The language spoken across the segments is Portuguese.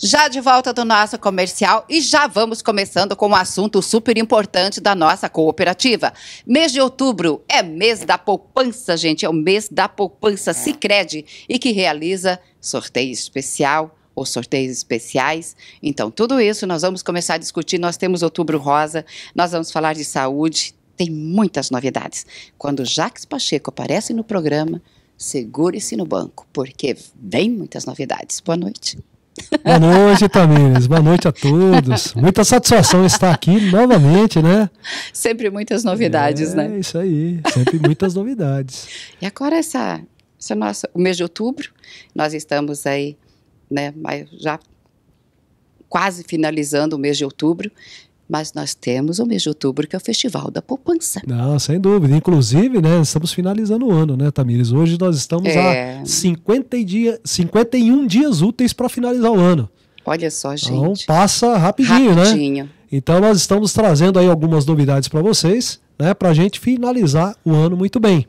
Já de volta do nosso comercial e já vamos começando com um assunto super importante da nossa cooperativa. Mês de outubro é mês da poupança, gente, é o mês da poupança Sicredi e que realiza sorteio especial ou sorteios especiais. Então, tudo isso nós vamos começar a discutir. Nós temos outubro rosa, nós vamos falar de saúde, tem muitas novidades. Quando Jaques Pacheco aparece no programa, segure-se no banco, porque vem muitas novidades. Boa noite. Boa noite, Tamires. Boa noite a todos. Muita satisfação estar aqui novamente, né? Sempre muitas novidades, é, né? É isso aí. Sempre muitas novidades. E agora essa, essa nossa, o mês de outubro, nós estamos aí, né? Já quase finalizando o mês de outubro mas nós temos o mês de outubro, que é o Festival da Poupança. Não, ah, sem dúvida. Inclusive, né, estamos finalizando o ano, né, Tamires? Hoje nós estamos é... a 50 dia, 51 dias úteis para finalizar o ano. Olha só, então, gente. Então passa rapidinho, né? rapidinho. né? Então nós estamos trazendo aí algumas novidades para vocês, né, para a gente finalizar o ano muito bem.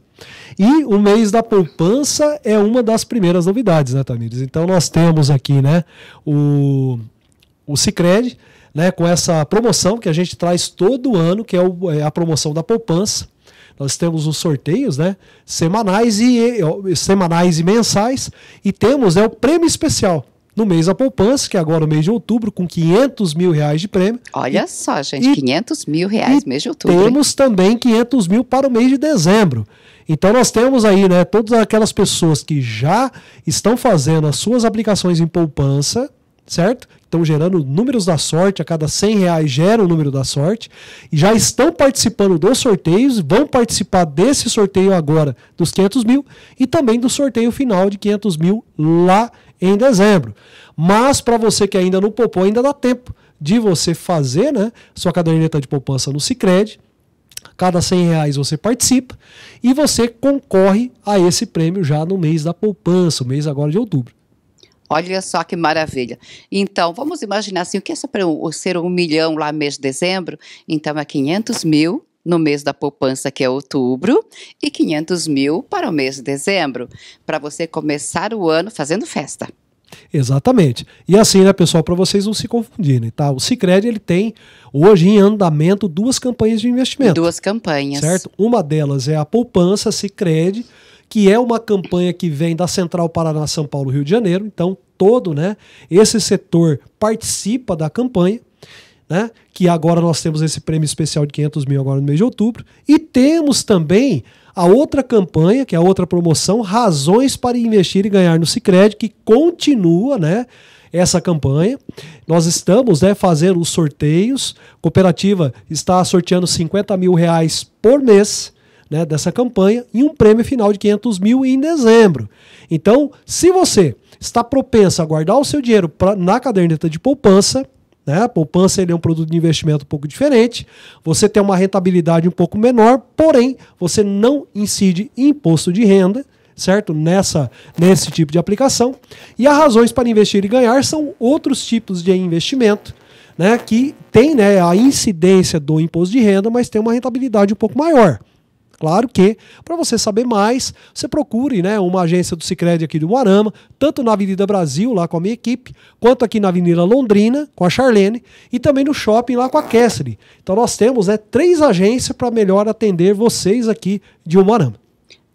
E o mês da poupança é uma das primeiras novidades, né, Tamires? Então nós temos aqui, né, o, o Cicred, né, com essa promoção que a gente traz todo ano, que é, o, é a promoção da poupança. Nós temos os sorteios né, semanais, e, semanais e mensais e temos né, o prêmio especial no mês da poupança, que é agora o mês de outubro, com 500 mil reais de prêmio. Olha só, gente, e, 500 mil reais mês de outubro. Temos hein? também 500 mil para o mês de dezembro. Então nós temos aí, né, todas aquelas pessoas que já estão fazendo as suas aplicações em poupança, certo? Estão gerando números da sorte, a cada 100 reais gera o número da sorte, e já estão participando dos sorteios, vão participar desse sorteio agora dos 500 mil e também do sorteio final de 500 mil lá em dezembro. Mas para você que ainda não poupou, ainda dá tempo de você fazer né, sua caderneta de poupança no Sicredi cada 100 reais você participa e você concorre a esse prêmio já no mês da poupança, o mês agora de outubro. Olha só que maravilha. Então, vamos imaginar assim, o que é para ser um milhão lá mês de dezembro? Então, é 500 mil no mês da poupança, que é outubro, e 500 mil para o mês de dezembro, para você começar o ano fazendo festa. Exatamente. E assim, né, pessoal, para vocês não se confundirem, tá? O Sicredi ele tem hoje em andamento duas campanhas de investimento. Duas campanhas. Certo? Uma delas é a poupança Sicredi que é uma campanha que vem da Central Paraná, São Paulo, Rio de Janeiro. Então, todo né, esse setor participa da campanha. Né? Que agora nós temos esse prêmio especial de 500 mil agora no mês de outubro. E temos também a outra campanha, que é a outra promoção, Razões para Investir e Ganhar no Sicredi que continua, né? Essa campanha. Nós estamos né, fazendo os sorteios. A cooperativa está sorteando 50 mil reais por mês né, dessa campanha e um prêmio final de 500 mil em dezembro. Então, se você está propenso a guardar o seu dinheiro pra, na caderneta de poupança, né? A poupança ele é um produto de investimento um pouco diferente, você tem uma rentabilidade um pouco menor, porém você não incide imposto de renda, certo? Nessa, nesse tipo de aplicação. E as razões para investir e ganhar são outros tipos de investimento. Né, que tem né, a incidência do imposto de renda, mas tem uma rentabilidade um pouco maior. Claro que, para você saber mais, você procure né, uma agência do Sicredi aqui do Guarama, tanto na Avenida Brasil, lá com a minha equipe, quanto aqui na Avenida Londrina, com a Charlene, e também no shopping lá com a Cassidy. Então nós temos né, três agências para melhor atender vocês aqui de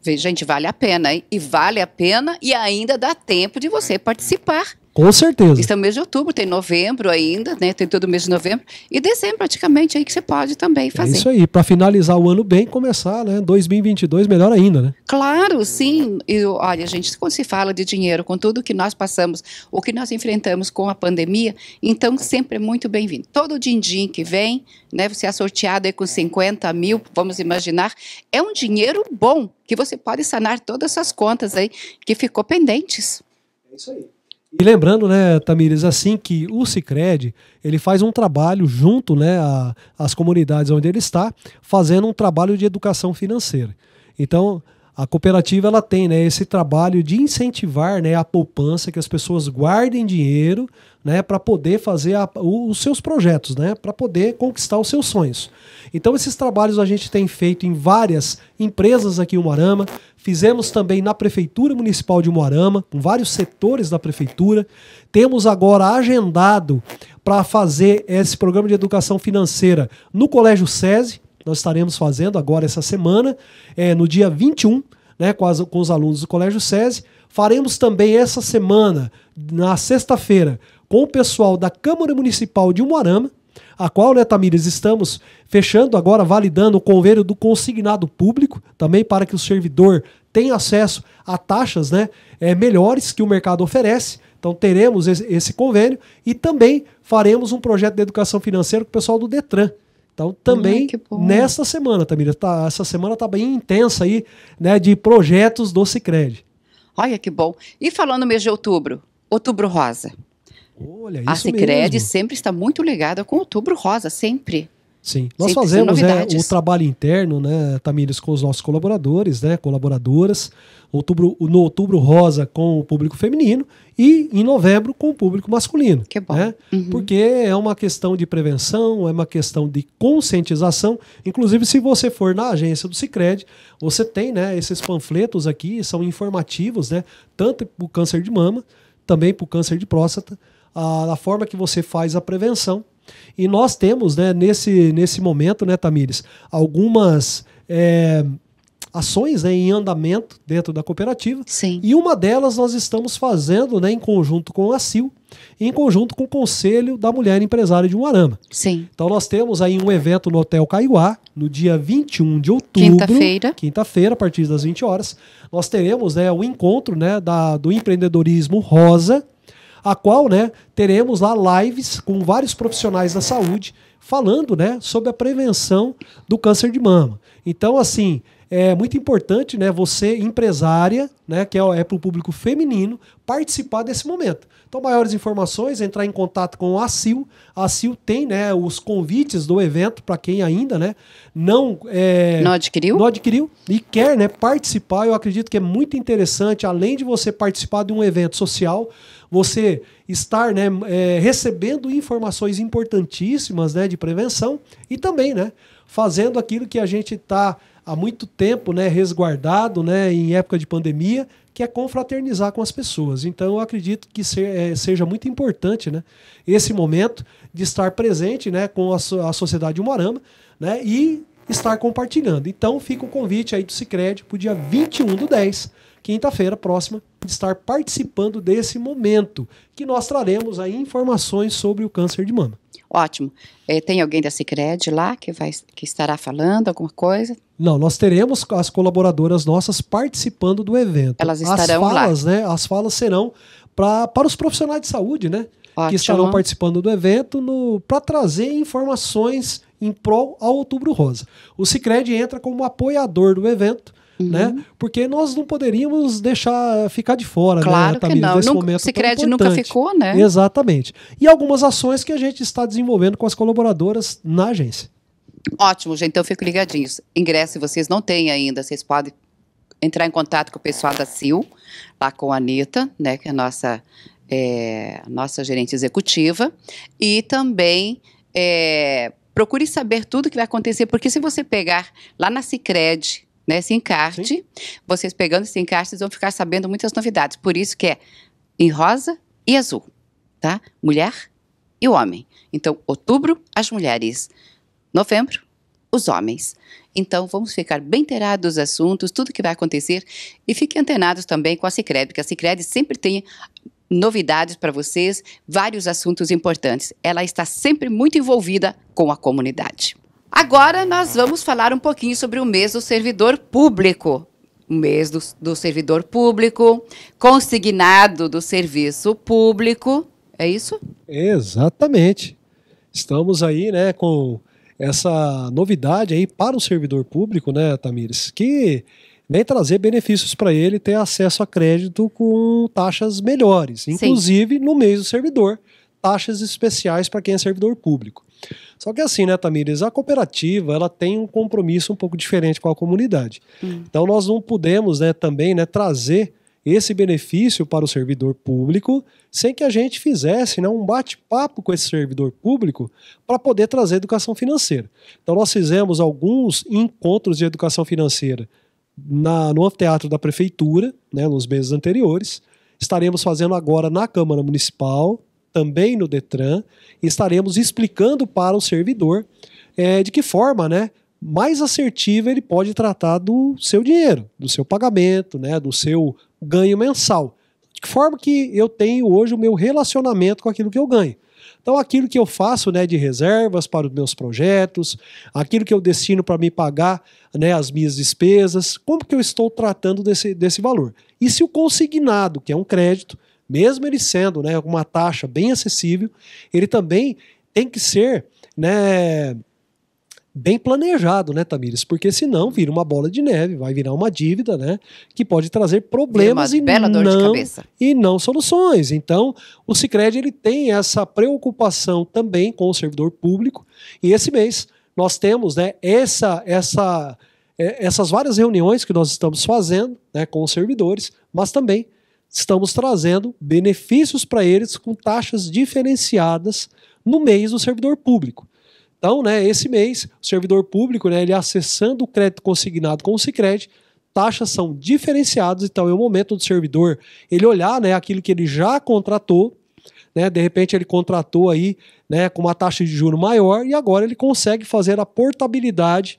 Veja, Gente, vale a pena, hein? E vale a pena e ainda dá tempo de você participar com certeza. Isso é o mês de outubro, tem novembro ainda, né? Tem todo o mês de novembro. E dezembro, praticamente, aí que você pode também é fazer. É isso aí, para finalizar o ano bem, começar, né? 2022 melhor ainda, né? Claro, sim. E olha, gente, quando se fala de dinheiro, com tudo que nós passamos, o que nós enfrentamos com a pandemia, então sempre é muito bem-vindo. Todo din-din que vem, né? Você é sorteado aí com 50 mil, vamos imaginar, é um dinheiro bom que você pode sanar todas as contas aí que ficou pendentes. É isso aí. E lembrando, né, Tamires, assim que o Cicred, ele faz um trabalho junto, né, às comunidades onde ele está, fazendo um trabalho de educação financeira. Então, a cooperativa ela tem né, esse trabalho de incentivar né, a poupança, que as pessoas guardem dinheiro né, para poder fazer a, o, os seus projetos, né, para poder conquistar os seus sonhos. Então, esses trabalhos a gente tem feito em várias empresas aqui em Moarama fizemos também na Prefeitura Municipal de Moarama com vários setores da Prefeitura. Temos agora agendado para fazer esse programa de educação financeira no Colégio SESI, nós estaremos fazendo agora essa semana, é, no dia 21, né, com, as, com os alunos do Colégio SESI. Faremos também essa semana, na sexta-feira, com o pessoal da Câmara Municipal de Umuarama, a qual, né, Tamires, estamos fechando agora, validando o convênio do consignado público, também para que o servidor tenha acesso a taxas né, é, melhores que o mercado oferece. Então teremos esse convênio e também faremos um projeto de educação financeira com o pessoal do Detran. Então também Ai, semana, Tamira, tá, essa semana tá bem intensa aí, né, de projetos do Cicred. Olha que bom. E falando mês de outubro, Outubro Rosa. Olha, a Sicredi sempre está muito ligada com Outubro Rosa, sempre. Sim, nós fazemos né, o trabalho interno, né, Tamires, com os nossos colaboradores, né, colaboradoras, outubro, no outubro rosa com o público feminino e em novembro com o público masculino. Que bom. Né, uhum. Porque é uma questão de prevenção, é uma questão de conscientização. Inclusive, se você for na agência do Cicred, você tem né, esses panfletos aqui, são informativos, né, tanto para o câncer de mama, também para o câncer de próstata, a, a forma que você faz a prevenção e nós temos, né, nesse, nesse momento, né, Tamires, algumas é, ações né, em andamento dentro da cooperativa. Sim. E uma delas nós estamos fazendo né, em conjunto com a CIL, em conjunto com o Conselho da Mulher Empresária de Umarama. Sim. Então nós temos aí um evento no Hotel Caiguá, no dia 21 de outubro. Quinta-feira. Quinta-feira, a partir das 20 horas. Nós teremos né, o encontro né, da, do empreendedorismo rosa a qual né, teremos lá lives com vários profissionais da saúde falando né, sobre a prevenção do câncer de mama. Então, assim, é muito importante né, você, empresária, né, que é, para o é público feminino, participar desse momento. Então, maiores informações, entrar em contato com a ACIL. A ACIL tem né, os convites do evento para quem ainda né, não, é, não, adquiriu? não adquiriu e quer né, participar. Eu acredito que é muito interessante, além de você participar de um evento social, você estar né, é, recebendo informações importantíssimas né, de prevenção e também né, fazendo aquilo que a gente está há muito tempo né, resguardado né, em época de pandemia, que é confraternizar com as pessoas. Então, eu acredito que ser, é, seja muito importante né, esse momento de estar presente né, com a, a sociedade humorama né, e estar compartilhando. Então, fica o convite aí do Cicred para o dia 21 do 10, quinta-feira próxima, estar participando desse momento, que nós traremos aí informações sobre o câncer de mama. Ótimo. É, tem alguém da Cicred lá que, vai, que estará falando alguma coisa? Não, nós teremos as colaboradoras nossas participando do evento. Elas estarão as falas, lá. Né, as falas serão pra, para os profissionais de saúde, né? Ótimo. Que estarão participando do evento para trazer informações em prol ao Outubro Rosa. O Cicred entra como apoiador do evento né? Uhum. Né? Porque nós não poderíamos deixar ficar de fora, né, claro né, Tamir, que não. nesse nunca, Cicred nunca ficou, né? Exatamente. E algumas ações que a gente está desenvolvendo com as colaboradoras na agência. Ótimo, gente. Então fico ligadinhos. Ingresso, vocês não têm ainda, vocês podem entrar em contato com o pessoal da CIL, lá com a Anitta, né, que é a nossa, é, nossa gerente executiva, e também é, procure saber tudo que vai acontecer, porque se você pegar lá na Cicred, nesse né, encarte. Sim. Vocês pegando esse encarte, vocês vão ficar sabendo muitas novidades. Por isso que é em rosa e azul, tá? Mulher e homem. Então, outubro, as mulheres. Novembro, os homens. Então, vamos ficar bem inteirados dos assuntos, tudo que vai acontecer. E fiquem antenados também com a Cicred, porque a Cicred sempre tem novidades para vocês, vários assuntos importantes. Ela está sempre muito envolvida com a comunidade. Agora nós vamos falar um pouquinho sobre o mês do servidor público. O mês do, do servidor público, consignado do serviço público. É isso? Exatamente. Estamos aí, né, com essa novidade aí para o servidor público, né, Tamires, que vem trazer benefícios para ele ter acesso a crédito com taxas melhores, inclusive Sim. no mês do servidor, taxas especiais para quem é servidor público. Só que assim, né, Tamires, a cooperativa, ela tem um compromisso um pouco diferente com a comunidade. Hum. Então nós não pudemos, né, também, né, trazer esse benefício para o servidor público, sem que a gente fizesse né, um bate-papo com esse servidor público para poder trazer educação financeira. Então, nós fizemos alguns encontros de educação financeira na, no anfiteatro da prefeitura, né, nos meses anteriores. Estaremos fazendo agora na Câmara Municipal, também no Detran, e estaremos explicando para o servidor é, de que forma, né? Mais assertiva ele pode tratar do seu dinheiro, do seu pagamento, né, do seu ganho mensal. De que forma que eu tenho hoje o meu relacionamento com aquilo que eu ganho. Então, aquilo que eu faço né, de reservas para os meus projetos, aquilo que eu destino para me pagar né, as minhas despesas, como que eu estou tratando desse, desse valor? E se o consignado, que é um crédito, mesmo ele sendo né, uma taxa bem acessível, ele também tem que ser né, bem planejado, né, Tamires? Porque senão vira uma bola de neve, vai virar uma dívida, né? Que pode trazer problemas e não, e não soluções. Então, o Cicred ele tem essa preocupação também com o servidor público. E esse mês nós temos né, essa, essa, é, essas várias reuniões que nós estamos fazendo né, com os servidores, mas também estamos trazendo benefícios para eles com taxas diferenciadas no mês do servidor público. Então, né, esse mês, o servidor público, né, ele acessando o crédito consignado com o Sicredi, taxas são diferenciadas, então é o momento do servidor ele olhar, né, aquilo que ele já contratou, né, de repente ele contratou aí, né, com uma taxa de juro maior e agora ele consegue fazer a portabilidade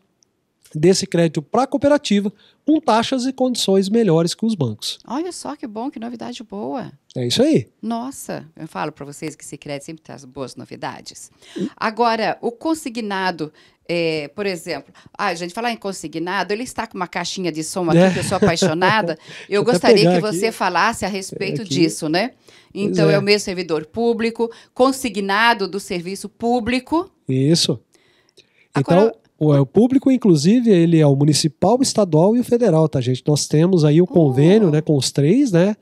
desse crédito para a cooperativa com taxas e condições melhores que os bancos. Olha só que bom, que novidade boa. É isso aí. Nossa, eu falo para vocês que esse crédito sempre traz boas novidades. Agora, o consignado, é, por exemplo, a ah, gente falar em consignado, ele está com uma caixinha de som aqui, é. que eu sou apaixonada. Eu gostaria que aqui. você falasse a respeito é aqui. disso, né? Então, é. é o mesmo servidor público, consignado do serviço público. Isso. Então, o, é o público, inclusive, ele é o municipal, o estadual e o federal, tá, gente? Nós temos aí o convênio, oh. né, com os três, né,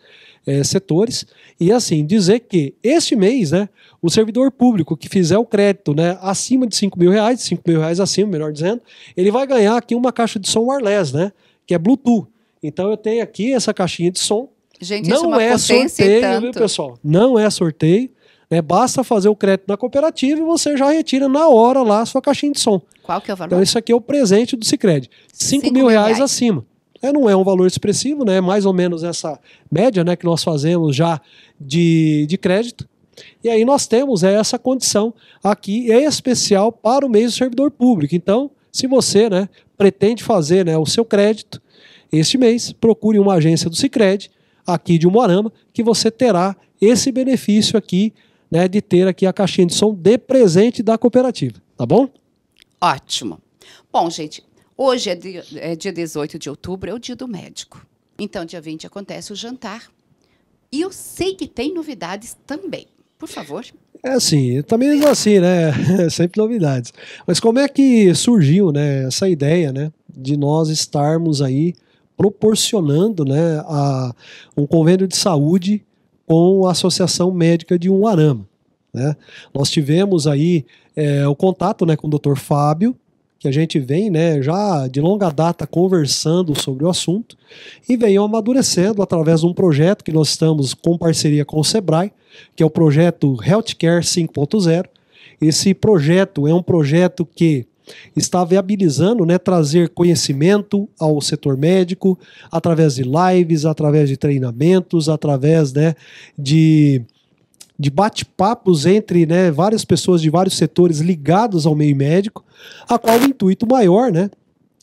é, setores. E assim, dizer que este mês, né, o servidor público que fizer o crédito, né, acima de 5 mil reais, 5 mil reais acima, melhor dizendo, ele vai ganhar aqui uma caixa de som wireless, né, que é Bluetooth. Então eu tenho aqui essa caixinha de som. Gente, não é, é sorteio, viu, pessoal? Não é sorteio. Né? Basta fazer o crédito na cooperativa e você já retira na hora lá a sua caixinha de som. Qual que é o valor? Então, isso aqui é o presente do Cicred. 5 mil, mil reais, reais. acima. É, não é um valor expressivo, né? É mais ou menos essa média né, que nós fazemos já de, de crédito. E aí nós temos é, essa condição aqui é especial para o mês do servidor público. Então, se você né, pretende fazer né, o seu crédito este mês, procure uma agência do Cicred, aqui de Umarama, que você terá esse benefício aqui né, de ter aqui a caixinha de som de presente da cooperativa, tá bom? Ótimo. Bom, gente, hoje é dia, é dia 18 de outubro, é o dia do médico. Então, dia 20 acontece o jantar. E eu sei que tem novidades também. Por favor. É assim, também tá é assim, né? Sempre novidades. Mas como é que surgiu né, essa ideia né, de nós estarmos aí proporcionando né, a, um convênio de saúde com a Associação Médica de Umarama. Né? Nós tivemos aí é, o contato né, com o Dr. Fábio, que a gente vem né, já de longa data conversando sobre o assunto e veio amadurecendo através de um projeto que nós estamos com parceria com o Sebrae, que é o projeto Healthcare 5.0. Esse projeto é um projeto que está viabilizando né, trazer conhecimento ao setor médico através de lives, através de treinamentos, através né, de, de bate-papos entre né, várias pessoas de vários setores ligados ao meio médico, a qual o intuito maior né,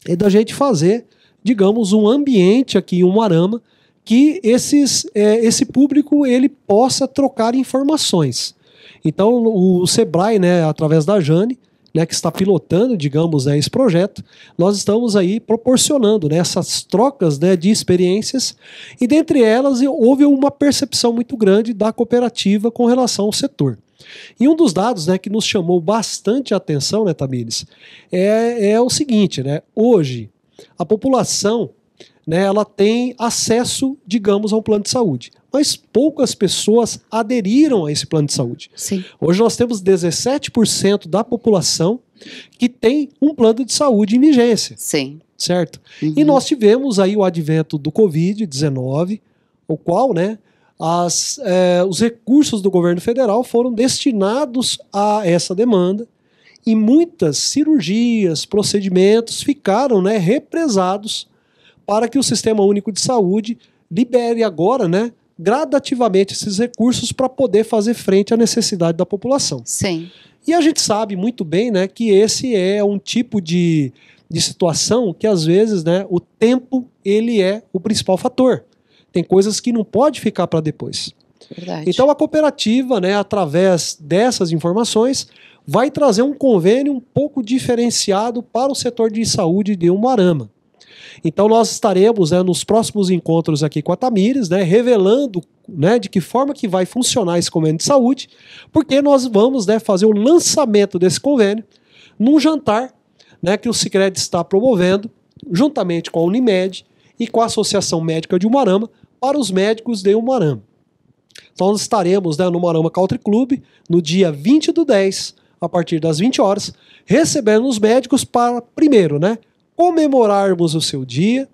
é da gente fazer, digamos, um ambiente aqui em Umarama que esses, é, esse público ele possa trocar informações. Então o Sebrae, né, através da Jane, né, que está pilotando, digamos, né, esse projeto, nós estamos aí proporcionando né, essas trocas né, de experiências e dentre elas houve uma percepção muito grande da cooperativa com relação ao setor. E um dos dados né, que nos chamou bastante a atenção, né, Tamires, é, é o seguinte, né, hoje a população né, ela tem acesso, digamos, a um plano de saúde. Mas poucas pessoas aderiram a esse plano de saúde. Sim. Hoje nós temos 17% da população que tem um plano de saúde em vigência. Sim. Certo? Uhum. E nós tivemos aí o advento do Covid-19, o qual, né, as, é, os recursos do governo federal foram destinados a essa demanda e muitas cirurgias, procedimentos ficaram né, represados para que o Sistema Único de Saúde libere agora, né, gradativamente esses recursos para poder fazer frente à necessidade da população. Sim. E a gente sabe muito bem, né, que esse é um tipo de, de situação que às vezes, né, o tempo ele é o principal fator. Tem coisas que não pode ficar para depois. Verdade. Então a cooperativa, né, através dessas informações, vai trazer um convênio um pouco diferenciado para o setor de saúde de Umarama. Então nós estaremos né, nos próximos encontros aqui com a Tamires, né, revelando né, de que forma que vai funcionar esse convênio de saúde, porque nós vamos né, fazer o lançamento desse convênio num jantar né, que o Sicredi está promovendo, juntamente com a Unimed e com a Associação Médica de Umarama, para os médicos de Umarama. Então nós estaremos né, no Umarama Country Club no dia 20 do 10, a partir das 20 horas, recebendo os médicos para, primeiro, né, comemorarmos o seu dia,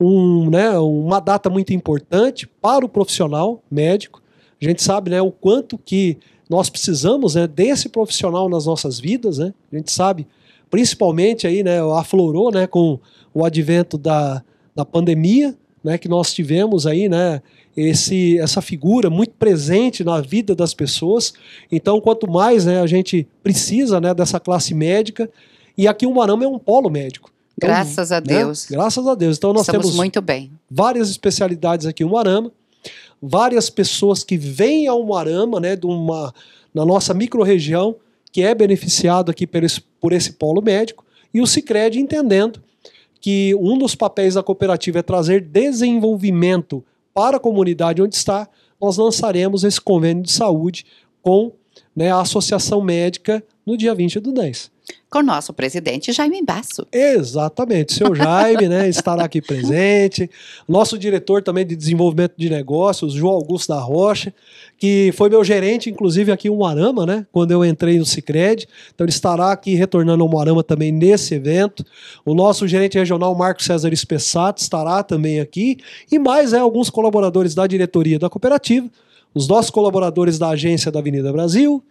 um, né, uma data muito importante para o profissional médico. A gente sabe né, o quanto que nós precisamos né, desse profissional nas nossas vidas. Né? A gente sabe, principalmente aí, né, aflorou né, com o advento da, da pandemia, né, que nós tivemos aí, né, esse, essa figura muito presente na vida das pessoas. Então, quanto mais né, a gente precisa né, dessa classe médica, e aqui o Marama é um polo médico. Então, graças a né, Deus. Né? Graças a Deus. Então nós Estamos temos muito bem. várias especialidades aqui em Moarama, várias pessoas que vêm a Moarama, né, de uma, na nossa microrregião, que é beneficiado aqui por esse, por esse polo médico, e o Sicredi entendendo que um dos papéis da cooperativa é trazer desenvolvimento para a comunidade onde está, nós lançaremos esse convênio de saúde com né, a Associação Médica no dia 20 do 10 com o nosso presidente Jaime Basso. Exatamente, seu Jaime, né, estará aqui presente. Nosso diretor também de desenvolvimento de negócios, João Augusto da Rocha, que foi meu gerente, inclusive aqui em Moarama, né, quando eu entrei no Sicredi. Então ele estará aqui retornando ao Moarama também nesse evento. O nosso gerente regional Marco César Espessato estará também aqui e mais é alguns colaboradores da diretoria da cooperativa os nossos colaboradores da agência da Avenida Brasil,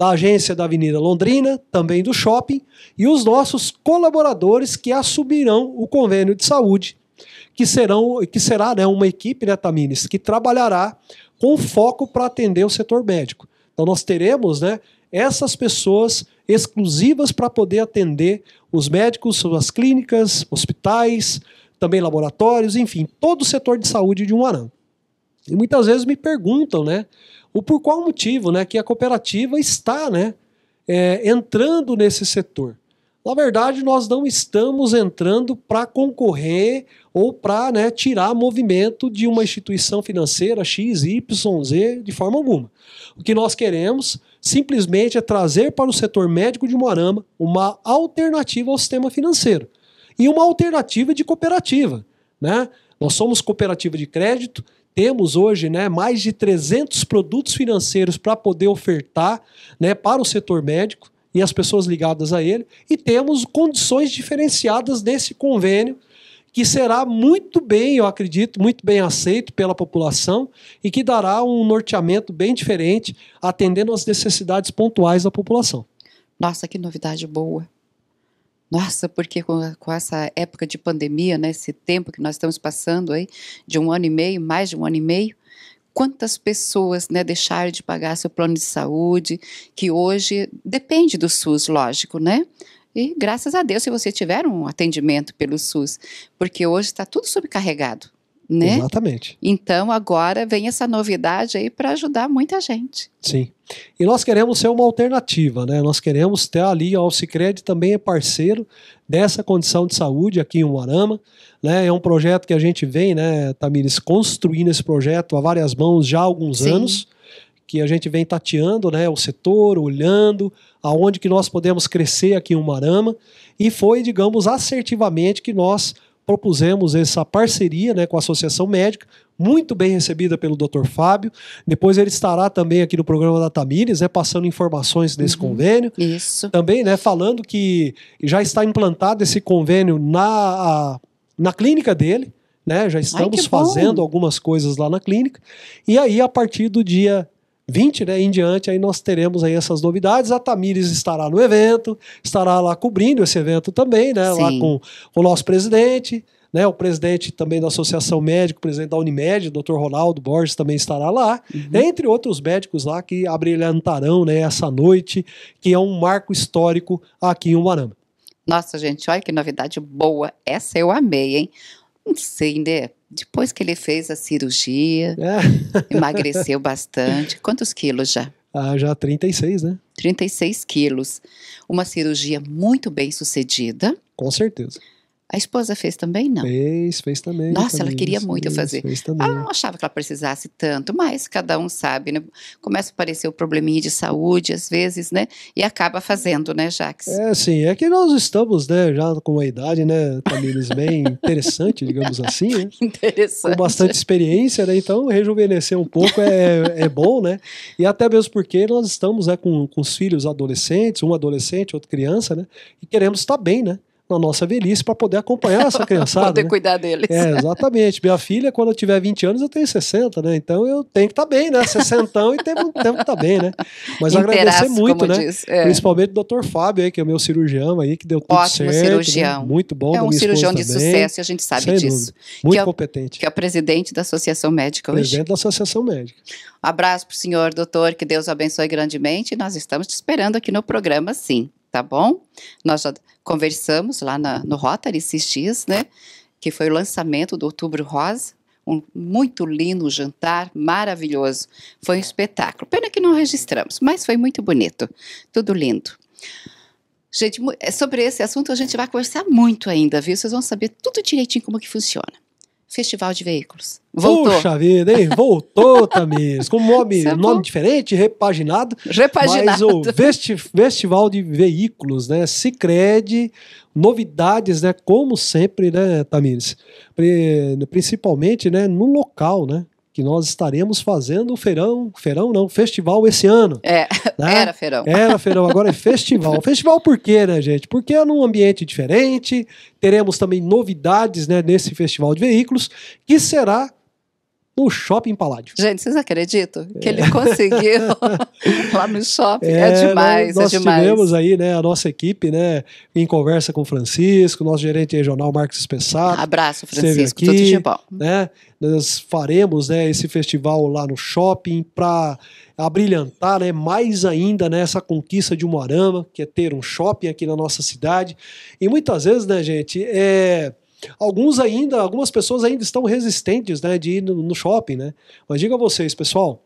da agência da Avenida Londrina, também do shopping, e os nossos colaboradores que assumirão o convênio de saúde, que, serão, que será né, uma equipe, né, Tamines, que trabalhará com foco para atender o setor médico. Então nós teremos né, essas pessoas exclusivas para poder atender os médicos, suas clínicas, hospitais, também laboratórios, enfim, todo o setor de saúde de Umarão. E muitas vezes me perguntam, né, o por qual motivo, né, que a cooperativa está, né, é, entrando nesse setor. Na verdade, nós não estamos entrando para concorrer ou para né, tirar movimento de uma instituição financeira X, Y, Z de forma alguma. O que nós queremos simplesmente é trazer para o setor médico de Moarama uma alternativa ao sistema financeiro e uma alternativa de cooperativa. Né? Nós somos cooperativa de crédito, temos hoje né, mais de 300 produtos financeiros para poder ofertar né, para o setor médico e as pessoas ligadas a ele, e temos condições diferenciadas nesse convênio que será muito bem, eu acredito, muito bem aceito pela população e que dará um norteamento bem diferente, atendendo às necessidades pontuais da população. Nossa, que novidade boa. Nossa, porque com, com, essa época de pandemia, né, esse tempo que nós estamos passando aí, de um ano e meio, mais de um ano e meio, quantas pessoas né, deixaram de pagar seu plano de saúde, que hoje depende do SUS, lógico, né? E graças a Deus se você tiver um atendimento pelo SUS, porque hoje está tudo sobrecarregado. Né? Exatamente. Então agora vem essa novidade aí para ajudar muita gente. Sim. E nós queremos ser uma alternativa, né? Nós queremos ter ali, o Alcicred também é parceiro dessa condição de saúde aqui em Umarama, né? É um projeto que a gente vem, né, Tamires, construindo esse projeto a várias mãos já há alguns Sim. anos, que a gente vem tateando, né, o setor, olhando aonde que nós podemos crescer aqui em Umarama, e foi, digamos, assertivamente que nós propusemos essa parceria né, com a Associação Médica, muito bem recebida pelo Dr. Fábio. Depois ele estará também aqui no programa da Tamires, né, passando informações desse uhum. convênio. Isso. Também né, falando que já está implantado esse convênio na, na clínica dele. Né? Já estamos Ai, fazendo algumas coisas lá na clínica. E aí, a partir do dia 20, né, em diante, aí nós teremos aí essas novidades. A Tamires estará no evento, estará lá cobrindo esse evento também, né, Sim. lá com o nosso presidente, né, o presidente também da Associação Médica presidente da Unimed, Dr. Ronaldo Borges também estará lá, uhum. né, entre outros médicos lá que abrilhantarão, né, essa noite, que é um marco histórico aqui em Umarama. Nossa, gente, olha que novidade boa. Essa eu amei, hein? não sei, né? Depois que ele fez a cirurgia, é. emagreceu bastante. Quantos quilos já? Ah, já 36, né? 36 quilos. Uma cirurgia muito bem sucedida. Com certeza. A esposa fez também? Não. Fez, fez também. Nossa, também, ela queria fez, muito fez, fazer. Fez também. Ah, ela não achava que ela precisasse tanto, mas cada um sabe, né? Começa a aparecer o probleminha de saúde, às vezes, né? E acaba fazendo, né, Jax? É, sim. É que nós estamos, né, já com uma idade, né, Tamires, bem interessante, digamos assim, né? Interessante. Com bastante experiência, né? Então, rejuvenescer um pouco é, é bom, né? E até mesmo porque nós estamos né, com, com os filhos adolescentes, um adolescente, outro criança, né? E queremos estar bem, né? na nossa velhice para poder acompanhar essa criançada. poder né? cuidar deles. É, exatamente. Minha filha, quando eu tiver 20 anos, eu tenho 60, né? Então eu tenho que estar tá bem, né? 60 e tem muito tempo que tá bem, né? Mas Interaço, agradecer muito, né? é. Principalmente o doutor Fábio aí, que é o meu cirurgião aí, que deu tudo Ótimo certo. Né? cirurgião. Muito bom. É um cirurgião de também. sucesso e a gente sabe Sem disso. Dúvida. Muito que é competente. É, que é o presidente da Associação Médica hoje. Presidente da Associação Médica. Um abraço para o senhor, doutor, que Deus abençoe grandemente. Nós estamos te esperando aqui no programa, sim tá bom? Nós já conversamos lá na, no Rotary esses né? Que foi o lançamento do Outubro Rosa. Um muito lindo jantar, maravilhoso. Foi um espetáculo. Pena que não registramos, mas foi muito bonito. Tudo lindo. Gente, é, sobre esse assunto a gente vai conversar muito ainda, viu? Vocês vão saber tudo direitinho como que funciona. Festival de Veículos. Voltou. Puxa vida, hein? Voltou, Tamires. Com nome, é nome diferente, repaginado. Repaginado. Mas o Festival de Veículos, né? Cicred, novidades, né? Como sempre, né, Tamires? Principalmente, né, no local, né? que nós estaremos fazendo o feirão, feirão não, festival esse ano. É, né? era feirão. Era feirão, agora é festival. festival por quê, né, gente? Porque é num ambiente diferente, teremos também novidades né, nesse festival de veículos, que será o Shopping Paládio. Gente, vocês acreditam que é. ele conseguiu lá no shopping? É, é né? demais, é nós, é demais. tivemos aí, né, a nossa equipe, né, em conversa com o Francisco, nosso gerente regional, Marcos Espessato. Abraço, Francisco, aqui, tudo de bom. Né, nós faremos, né, esse festival lá no shopping para abrilhantar, né, mais ainda, né, essa conquista de Moarama, que é ter um shopping aqui na nossa cidade. E muitas vezes, né, gente, é Alguns ainda, algumas pessoas ainda estão resistentes, né, de ir no, no shopping, né? Mas diga a vocês, pessoal,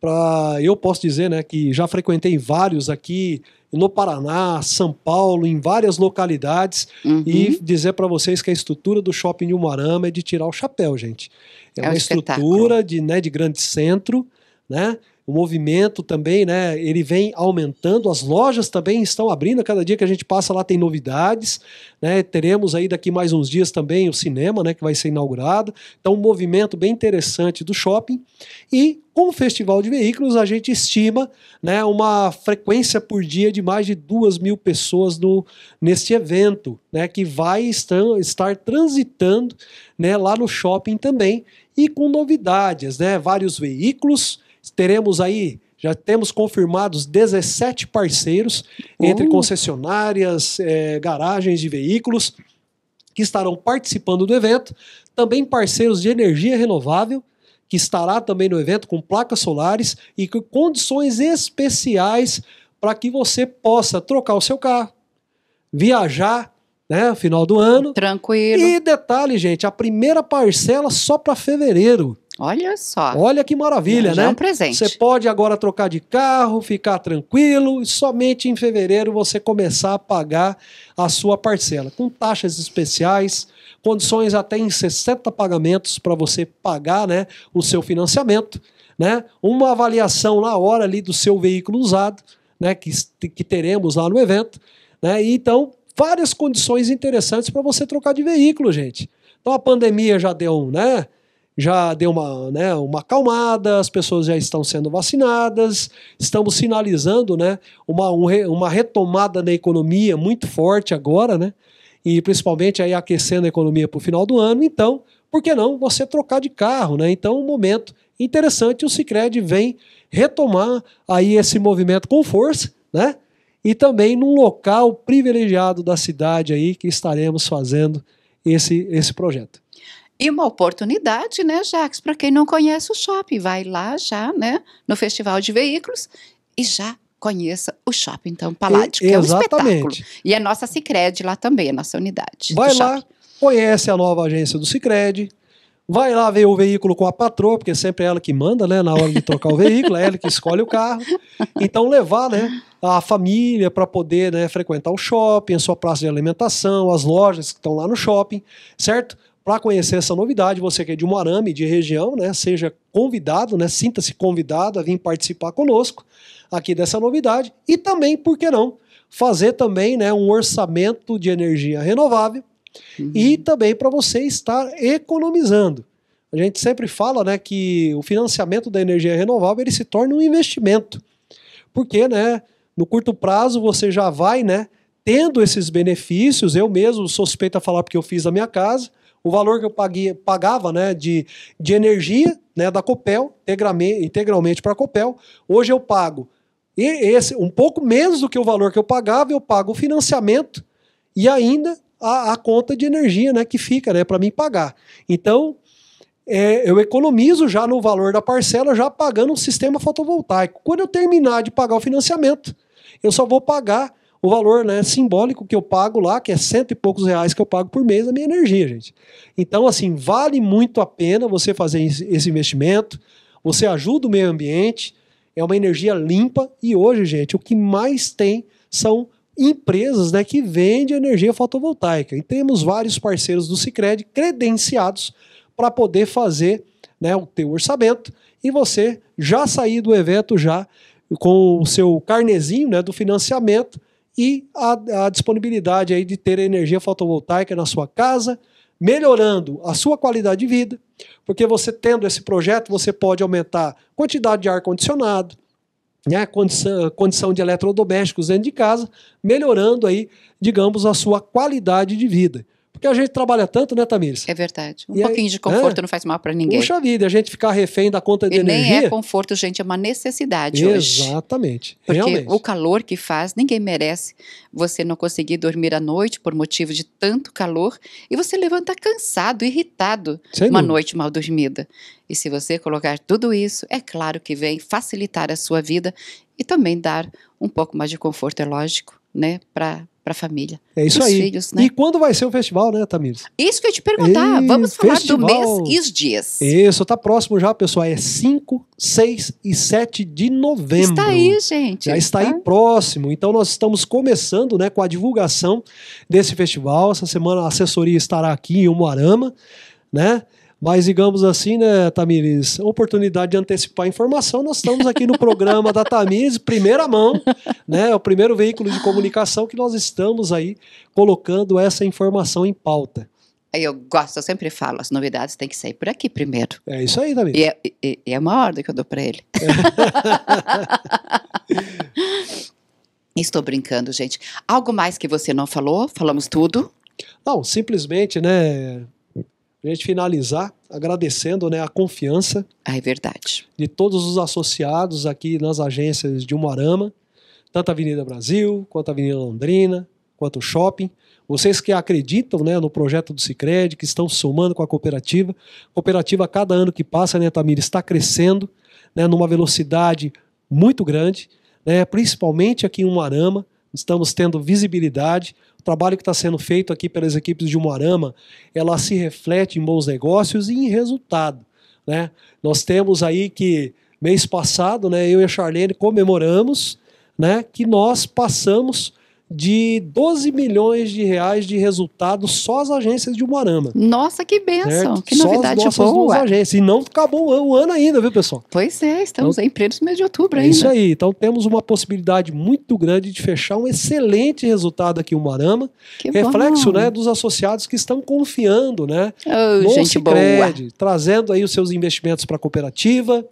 para eu posso dizer, né, que já frequentei vários aqui no Paraná, São Paulo, em várias localidades uhum. e dizer para vocês que a estrutura do shopping de Umarama é de tirar o chapéu, gente. É, é uma estrutura de, né, de grande centro, né? o movimento também, né? Ele vem aumentando, as lojas também estão abrindo. Cada dia que a gente passa lá tem novidades, né? Teremos aí daqui mais uns dias também o cinema, né? Que vai ser inaugurado. Então, um movimento bem interessante do shopping. E com o festival de veículos, a gente estima né, uma frequência por dia de mais de duas mil pessoas no, neste evento, né, que vai estar, estar transitando né, lá no shopping também. E com novidades, né? Vários veículos teremos aí, já temos confirmados 17 parceiros uhum. entre uh. concessionárias, é, garagens de veículos que estarão participando do evento, também parceiros de energia renovável que estará também no evento com placas solares e com condições especiais para que você possa trocar o seu carro, viajar, né, final do ano. Tranquilo. E detalhe, gente, a primeira parcela só para fevereiro. Olha só. Olha que maravilha, Já né? É um presente. Você pode agora trocar de carro, ficar tranquilo e somente em fevereiro você começar a pagar a sua parcela, com taxas especiais, condições até em 60 pagamentos para você pagar, né, o seu financiamento, né? Uma avaliação na hora ali do seu veículo usado, né, que, que teremos lá no evento, né? E então várias condições interessantes para você trocar de veículo, gente. Então a pandemia já deu, um, né? já deu uma, né, uma acalmada, as pessoas já estão sendo vacinadas, estamos sinalizando né, uma, um, uma retomada na economia muito forte agora, né, e principalmente aí aquecendo a economia para o final do ano. Então, por que não você trocar de carro? Né? Então, um momento interessante, o Cicred vem retomar aí esse movimento com força, né? E também num local privilegiado da cidade aí que estaremos fazendo esse, esse projeto. E uma oportunidade, né, Jax, para quem não conhece o shopping, vai lá já, né, no Festival de Veículos e já conheça o Shopping então Paládio, e, que é um espetáculo. E a é nossa Cicred lá também, a é nossa unidade. Vai lá, conhece a nova agência do Cicred, vai lá ver o veículo com a patroa, porque é sempre ela que manda, né, na hora de trocar o veículo, é ela que escolhe o carro. Então levar, né, a família para poder, né, frequentar o shopping, a sua praça de alimentação, as lojas que estão lá no shopping, certo? Para conhecer essa novidade, você que é de Moarame, de região, né, seja convidado, né, sinta-se convidado a vir participar conosco aqui dessa novidade e também, por que não, fazer também né, um orçamento de energia renovável uhum. e também para você estar economizando. A gente sempre fala né, que o financiamento da energia renovável ele se torna um investimento, porque né, no curto prazo você já vai né, tendo esses benefícios. Eu mesmo suspeito a falar porque eu fiz a minha casa, o valor que eu paguei, pagava né, de, de energia né, da Copel, integralmente, para a Copel, hoje eu pago e esse um pouco menos do que o valor que eu pagava, eu pago o financiamento e ainda a, a conta de energia né, que fica né, para mim pagar. Então, é, eu economizo já no valor da parcela, já pagando um sistema fotovoltaico. Quando eu terminar de pagar o financiamento, eu só vou pagar o valor né, simbólico que eu pago lá, que é cento e poucos reais que eu pago por mês da minha energia, gente. Então, assim, vale muito a pena você fazer esse investimento, você ajuda o meio ambiente, é uma energia limpa e hoje, gente, o que mais tem são empresas né, que vendem energia fotovoltaica. E temos vários parceiros do Sicredi credenciados para poder fazer né, o teu orçamento e você já sair do evento já com o seu carnezinho né, do financiamento e a, a disponibilidade aí de ter energia fotovoltaica na sua casa, melhorando a sua qualidade de vida, porque você tendo esse projeto, você pode aumentar a quantidade de ar-condicionado, né, condição, condição de eletrodomésticos dentro de casa, melhorando aí, digamos, a sua qualidade de vida. Porque a gente trabalha tanto, né, Tamires? É verdade. Um e pouquinho aí, de conforto é? não faz mal para ninguém. Puxa vida, a gente ficar refém da conta de e energia. Nem é conforto, gente, é uma necessidade Exatamente. Hoje. Porque Realmente. o calor que faz, ninguém merece. Você não conseguir dormir à noite por motivo de tanto calor e você levanta cansado, irritado, Sem uma dúvida. noite mal dormida. E se você colocar tudo isso, é claro que vem facilitar a sua vida e também dar um pouco mais de conforto, é lógico, né, para para a família. É isso aí. Filhos, né? E quando vai ser o festival, né, Tamires? Isso que eu ia te perguntar. Ei, Vamos falar festival. do mês e os dias. Isso, tá próximo já, pessoal. É 5, 6 e 7 de novembro. Está aí, gente. Já está, está aí tá? próximo. Então nós estamos começando, né, com a divulgação desse festival. Essa semana a assessoria estará aqui em Umuarama, né? Mas, digamos assim, né, Tamires, oportunidade de antecipar a informação. Nós estamos aqui no programa da Tamires, primeira mão, né? É o primeiro veículo de comunicação que nós estamos aí colocando essa informação em pauta. Eu gosto, eu sempre falo, as novidades têm que sair por aqui primeiro. É isso aí, Tamires. E é, e, e é uma ordem que eu dou para ele. É. Estou brincando, gente. Algo mais que você não falou? Falamos tudo? Não, simplesmente, né? a gente finalizar agradecendo né, a confiança. Ah, é verdade. De todos os associados aqui nas agências de Umarama, tanto a Avenida Brasil, quanto a Avenida Londrina, quanto o Shopping. Vocês que acreditam né, no projeto do Cicred, que estão somando com a cooperativa. A cooperativa, a cada ano que passa, né, Tamir, está crescendo né, numa velocidade muito grande, né, principalmente aqui em Umarama estamos tendo visibilidade. O trabalho que está sendo feito aqui pelas equipes de Moarama, ela se reflete em bons negócios e em resultado. Né? Nós temos aí que mês passado, né, eu e a Charlene comemoramos né, que nós passamos de 12 milhões de reais de resultado só as agências de Umarama. Nossa, que benção! Certo? Que só novidade as nossas boa! Agências. E não acabou o ano ainda, viu, pessoal? Pois é, estamos então, em pleno mês de outubro é ainda. Isso aí. Então temos uma possibilidade muito grande de fechar um excelente resultado aqui em Umarama. Que reflexo, bom. né, dos associados que estão confiando, né? Oh, no gente Cicred, boa. trazendo aí os seus investimentos para a cooperativa,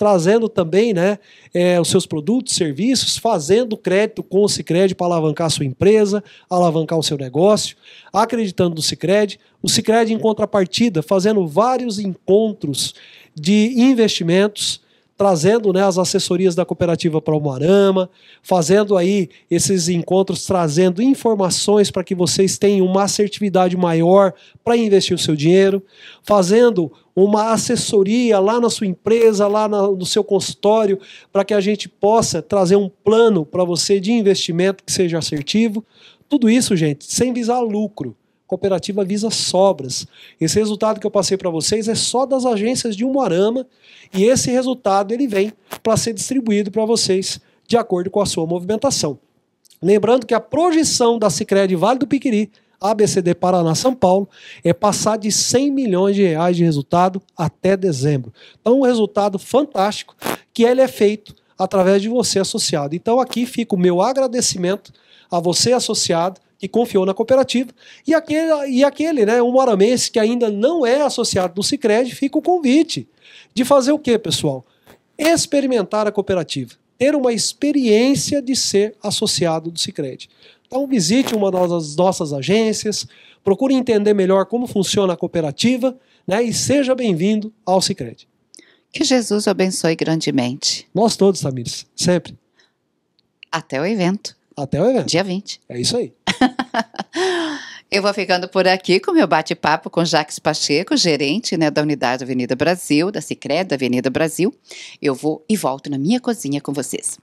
trazendo também né, é, os seus produtos, serviços, fazendo crédito com o Cicred para alavancar a sua empresa, alavancar o seu negócio, acreditando no Cicred. O Cicred, em contrapartida, fazendo vários encontros de investimentos, trazendo né, as assessorias da cooperativa para o Arama, fazendo aí esses encontros, trazendo informações para que vocês tenham uma assertividade maior para investir o seu dinheiro, fazendo uma assessoria lá na sua empresa, lá no seu consultório, para que a gente possa trazer um plano para você de investimento que seja assertivo. Tudo isso, gente, sem visar lucro. Cooperativa visa sobras. Esse resultado que eu passei para vocês é só das agências de Umarama e esse resultado ele vem para ser distribuído para vocês de acordo com a sua movimentação. Lembrando que a projeção da Sicredi Vale do Piquiri ABCD Paraná São Paulo é passar de 100 milhões de reais de resultado até dezembro. Então, um resultado fantástico que ele é feito através de você associado. Então, aqui fica o meu agradecimento a você associado que confiou na cooperativa e aquele, e aquele né, um moramense que ainda não é associado do Sicredi fica o convite de fazer o quê, pessoal? Experimentar a cooperativa, ter uma experiência de ser associado do Sicredi. Então visite uma das nossas agências, procure entender melhor como funciona a cooperativa né, e seja bem-vindo ao Cicred. Que Jesus abençoe grandemente. Nós todos, Tamires, sempre. Até o evento. Até o evento. Dia 20. É isso aí. Eu vou ficando por aqui com meu bate-papo com Jacques Pacheco, gerente né, da unidade Avenida Brasil, da Sicredi Avenida Brasil. Eu vou e volto na minha cozinha com vocês.